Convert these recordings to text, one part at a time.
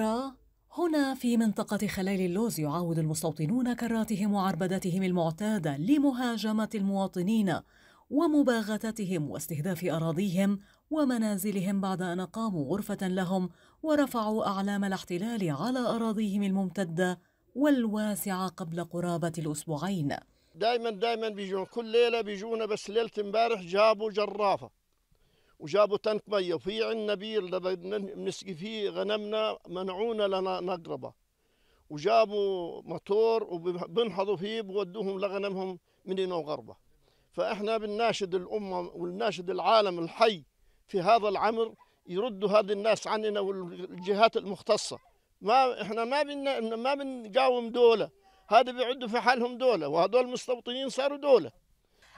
را هنا في منطقة خلال اللوز يعاود المستوطنون كراتهم وعربدتهم المعتادة لمهاجمة المواطنين ومباغتتهم واستهداف أراضيهم ومنازلهم بعد أن أقاموا غرفة لهم ورفعوا أعلام الاحتلال على أراضيهم الممتدة والواسعة قبل قرابة الأسبوعين دائما دائما بيجون كل ليلة بيجونا بس ليلة امبارح جابوا جرافة وجابوا تنك ميه وفي عندنا بير بنسقي فيه غنمنا منعونا لنا نقربه وجابوا موتور وبنحضوا فيه بودوهم لغنمهم من هنا وغربه فاحنا بنناشد الامه ونناشد العالم الحي في هذا العمر يردوا هذه الناس عننا والجهات المختصه ما احنا ما بن ما بنقاوم دوله هذا بيعدوا في حالهم دوله وهذول المستوطنين صاروا دوله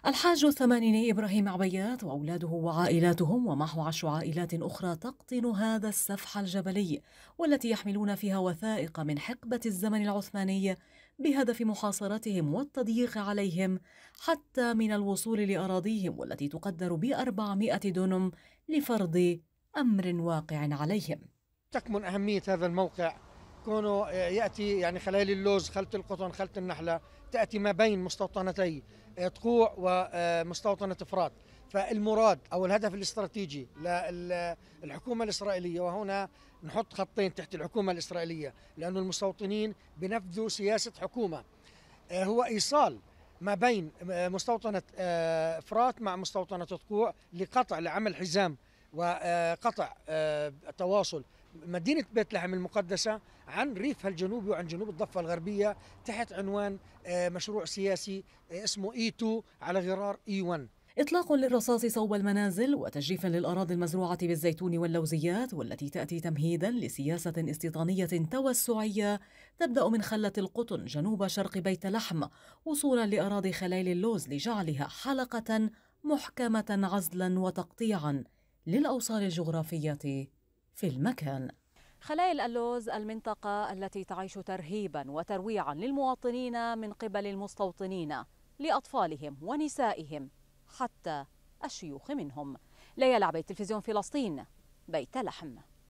الحاج الثمانيني إبراهيم عبيات وأولاده وعائلاتهم ومعه عشر عائلات أخرى تقطن هذا السفح الجبلي والتي يحملون فيها وثائق من حقبة الزمن العثماني بهدف محاصرتهم والتضييق عليهم حتى من الوصول لأراضيهم والتي تقدر بأربعمائة دونم لفرض أمر واقع عليهم تكمن أهمية هذا الموقع كونه ياتي يعني خلايا اللوز خلة القطن خلة النحله تاتي ما بين مستوطنتي تقوع ومستوطنه افراط فالمراد او الهدف الاستراتيجي للحكومه الاسرائيليه وهنا نحط خطين تحت الحكومه الاسرائيليه لانه المستوطنين بنفذوا سياسه حكومه آه، هو ايصال ما بين مستوطنه آه، افراط مع مستوطنه تقوع لقطع لعمل حزام وقطع آه، التواصل مدينة بيت لحم المقدسة عن ريفها الجنوبي وعن جنوب الضفة الغربية تحت عنوان آه، مشروع سياسي آه، اسمه اي 2 على غرار اي 1 إطلاق للرصاص صوب المنازل وتجريف للأراضي المزروعة بالزيتون واللوزيات والتي تأتي تمهيدا لسياسة استيطانية توسعية تبدأ من خلة القطن جنوب شرق بيت لحم وصولا لأراضي خلايل اللوز لجعلها حلقة محكمة عزلا وتقطيعا للأوصال الجغرافية في المكان خلايا اللوز المنطقة التي تعيش ترهيبا وترويعا للمواطنين من قبل المستوطنين لأطفالهم ونسائهم حتى الشيوخ منهم ليلى عبيد تلفزيون فلسطين بيت لحم